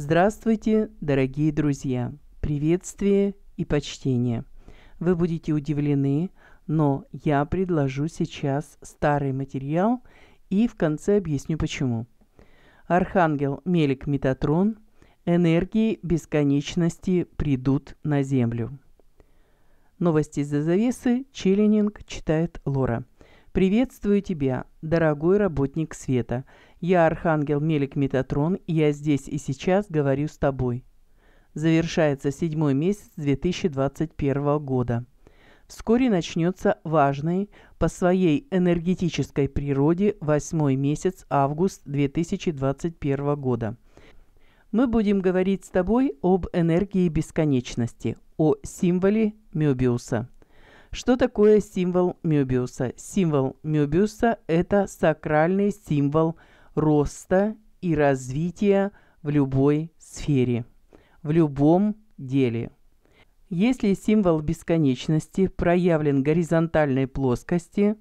Здравствуйте, дорогие друзья! Приветствие и почтение! Вы будете удивлены, но я предложу сейчас старый материал и в конце объясню почему. Архангел Мелик Метатрон «Энергии бесконечности придут на Землю». Новости из-за завесы Челленинг читает Лора – «Приветствую тебя, дорогой работник света. Я Архангел Мелик Метатрон, и я здесь и сейчас говорю с тобой». Завершается седьмой месяц 2021 года. Вскоре начнется важный по своей энергетической природе восьмой месяц август 2021 года. Мы будем говорить с тобой об энергии бесконечности, о символе Мёбиуса – что такое символ Мёбиуса? Символ Мёбиуса – это сакральный символ роста и развития в любой сфере, в любом деле. Если символ бесконечности проявлен горизонтальной плоскости,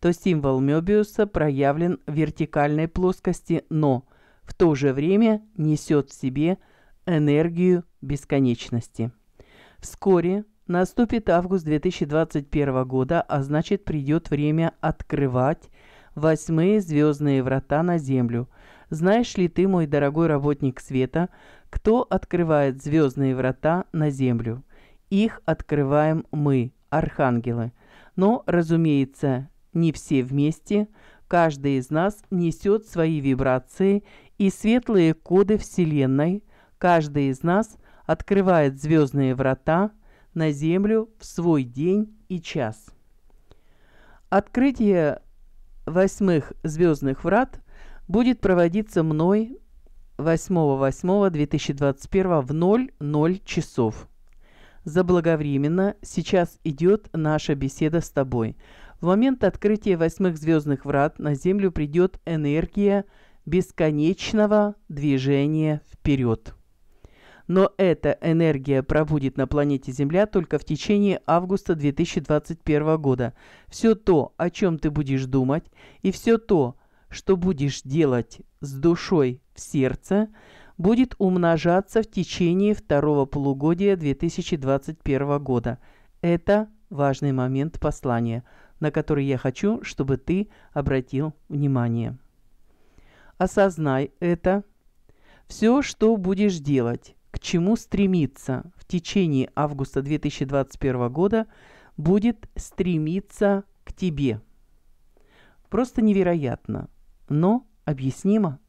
то символ Мёбиуса проявлен в вертикальной плоскости, но в то же время несет в себе энергию бесконечности. Вскоре – Наступит август 2021 года, а значит придет время открывать восьмые звездные врата на Землю. Знаешь ли ты, мой дорогой работник света, кто открывает звездные врата на Землю? Их открываем мы, архангелы. Но, разумеется, не все вместе. Каждый из нас несет свои вибрации и светлые коды Вселенной. Каждый из нас открывает звездные врата на землю в свой день и час. Открытие восьмых звездных врат будет проводиться мной 8.8.2021 в 00 часов. Заблаговременно сейчас идет наша беседа с тобой. В момент открытия восьмых звездных врат на Землю придет энергия бесконечного движения вперед но эта энергия пробудет на планете Земля только в течение августа 2021 года. Все то, о чем ты будешь думать, и все то, что будешь делать с душой в сердце, будет умножаться в течение второго полугодия 2021 года. Это важный момент послания, на который я хочу, чтобы ты обратил внимание. Осознай это. Все, что будешь делать к чему стремится в течение августа 2021 года, будет стремиться к тебе. Просто невероятно, но объяснимо.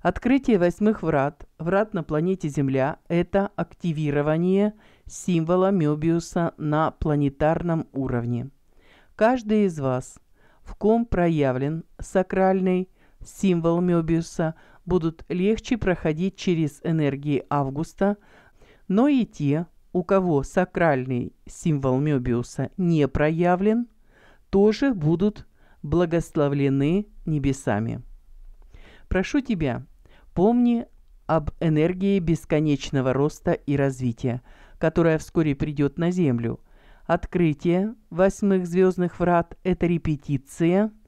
Открытие восьмых врат, врат на планете Земля – это активирование символа Мёбиуса на планетарном уровне. Каждый из вас, в ком проявлен сакральный символ Мёбиуса, будут легче проходить через энергии Августа, но и те, у кого сакральный символ Мёбиуса не проявлен, тоже будут благословлены небесами. Прошу тебя, помни об энергии бесконечного роста и развития, которая вскоре придет на Землю. Открытие восьмых звездных врат – это репетиция –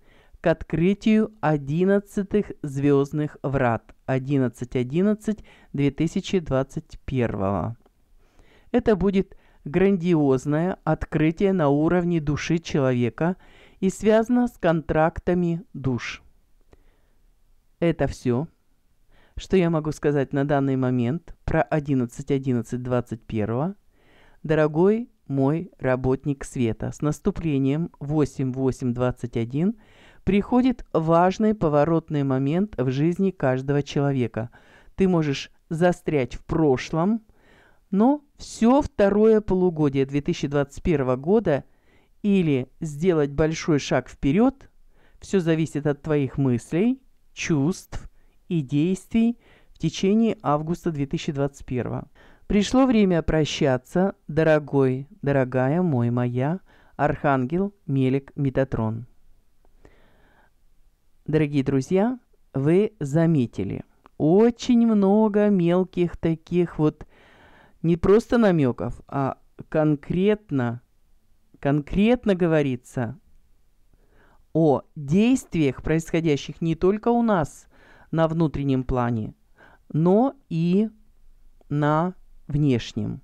к открытию 11 звездных врат 11.11.2021. Это будет грандиозное открытие на уровне души человека и связано с контрактами душ. Это все, что я могу сказать на данный момент про 11.11.21. Дорогой мой работник света, с наступлением 8821 приходит важный поворотный момент в жизни каждого человека. Ты можешь застрять в прошлом, но все второе полугодие 2021 года или сделать большой шаг вперед, все зависит от твоих мыслей, чувств и действий в течение августа 2021. Пришло время прощаться, дорогой, дорогая мой моя, Архангел Мелик Метатрон. Дорогие друзья, вы заметили, очень много мелких таких вот не просто намеков, а конкретно, конкретно говорится о действиях, происходящих не только у нас на внутреннем плане, но и на внешнем.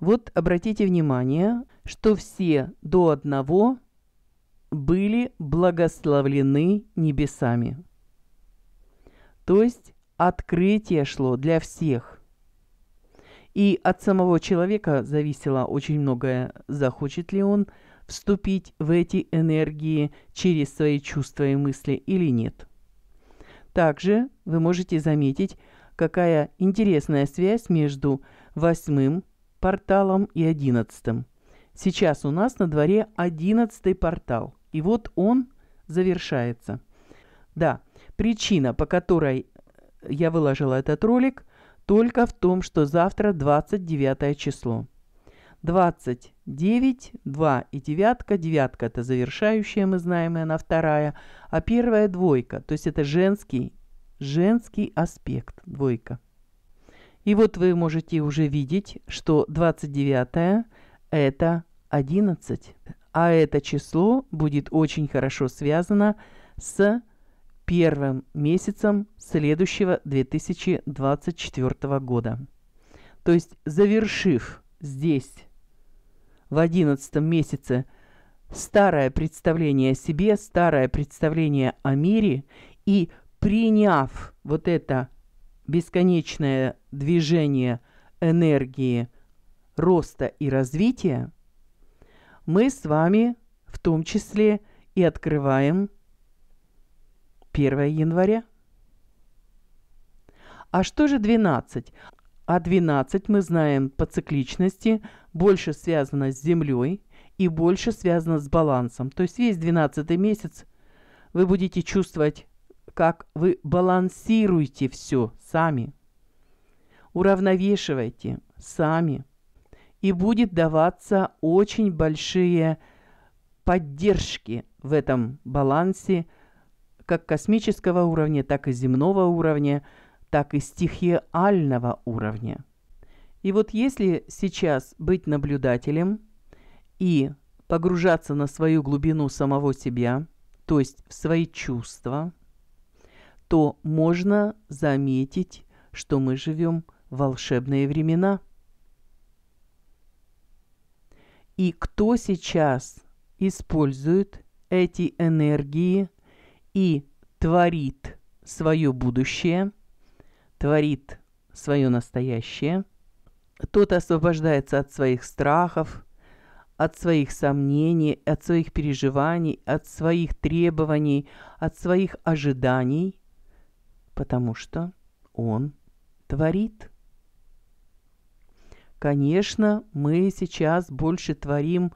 Вот обратите внимание, что все до одного – были благословлены небесами. То есть открытие шло для всех. И от самого человека зависело очень многое, захочет ли он вступить в эти энергии через свои чувства и мысли или нет. Также вы можете заметить, какая интересная связь между восьмым порталом и одиннадцатым. Сейчас у нас на дворе одиннадцатый портал – и вот он завершается. Да, причина, по которой я выложила этот ролик, только в том, что завтра 29 число. 29, 2 и девятка. Девятка – это завершающая, мы знаем, и она вторая. А первая – двойка, то есть это женский, женский аспект, двойка. И вот вы можете уже видеть, что 29 – это 11 а это число будет очень хорошо связано с первым месяцем следующего 2024 года. То есть завершив здесь в одиннадцатом месяце старое представление о себе, старое представление о мире и приняв вот это бесконечное движение энергии роста и развития – мы с вами в том числе и открываем 1 января. А что же 12? А 12 мы знаем по цикличности, больше связано с Землей и больше связано с балансом. То есть весь 12 месяц вы будете чувствовать, как вы балансируете все сами, уравновешиваете сами – и будет даваться очень большие поддержки в этом балансе как космического уровня, так и земного уровня, так и стихиального уровня. И вот если сейчас быть наблюдателем и погружаться на свою глубину самого себя, то есть в свои чувства, то можно заметить, что мы живем в волшебные времена – и кто сейчас использует эти энергии и творит свое будущее, творит свое настоящее, тот освобождается от своих страхов, от своих сомнений, от своих переживаний, от своих требований, от своих ожиданий, потому что он творит. Конечно, мы сейчас больше творим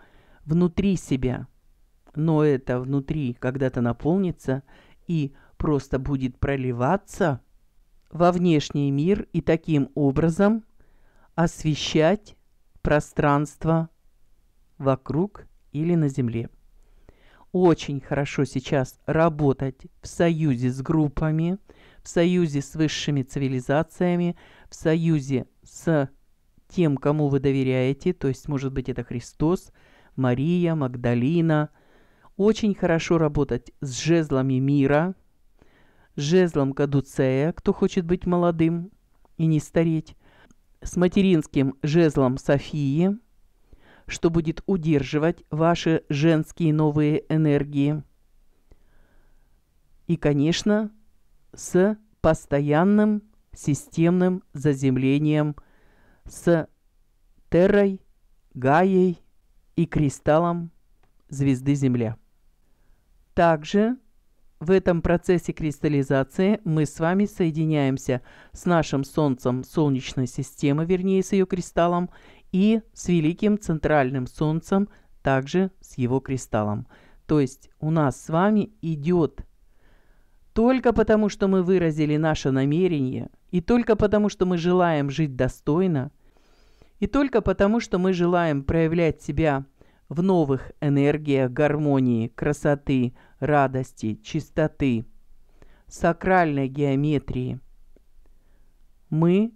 внутри себя, но это внутри когда-то наполнится и просто будет проливаться во внешний мир и таким образом освещать пространство вокруг или на Земле. Очень хорошо сейчас работать в союзе с группами, в союзе с высшими цивилизациями, в союзе с тем, кому вы доверяете, то есть, может быть, это Христос, Мария, Магдалина. Очень хорошо работать с жезлами мира, жезлом кадуцея, кто хочет быть молодым и не стареть, с материнским жезлом Софии, что будет удерживать ваши женские новые энергии. И, конечно, с постоянным системным заземлением с Террой, Гаей и кристаллом звезды Земля. Также в этом процессе кристаллизации мы с вами соединяемся с нашим Солнцем Солнечной системы, вернее с ее кристаллом, и с Великим Центральным Солнцем, также с его кристаллом. То есть у нас с вами идет только потому, что мы выразили наше намерение – и только потому, что мы желаем жить достойно, и только потому, что мы желаем проявлять себя в новых энергиях гармонии, красоты, радости, чистоты, сакральной геометрии, мы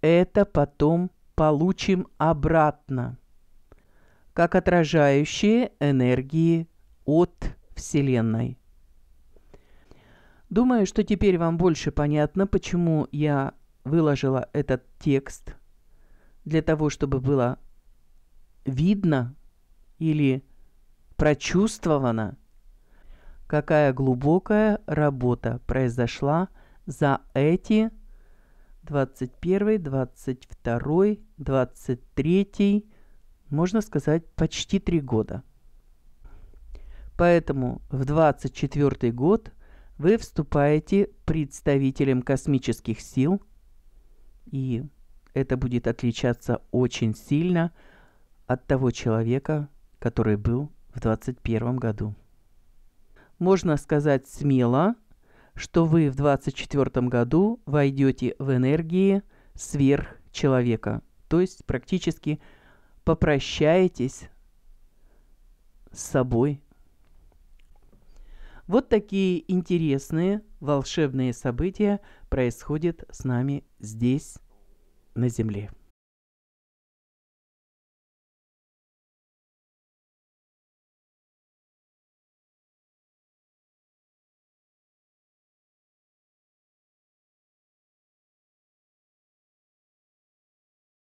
это потом получим обратно, как отражающие энергии от Вселенной. Думаю, что теперь вам больше понятно, почему я выложила этот текст для того, чтобы было видно или прочувствовано, какая глубокая работа произошла за эти 21, 22, 23, можно сказать, почти три года. Поэтому в 24 год вы вступаете представителем космических сил, и это будет отличаться очень сильно от того человека, который был в 2021 году. Можно сказать смело, что вы в 2024 году войдете в энергии сверхчеловека, то есть практически попрощаетесь с собой вот такие интересные волшебные события происходят с нами здесь, на Земле.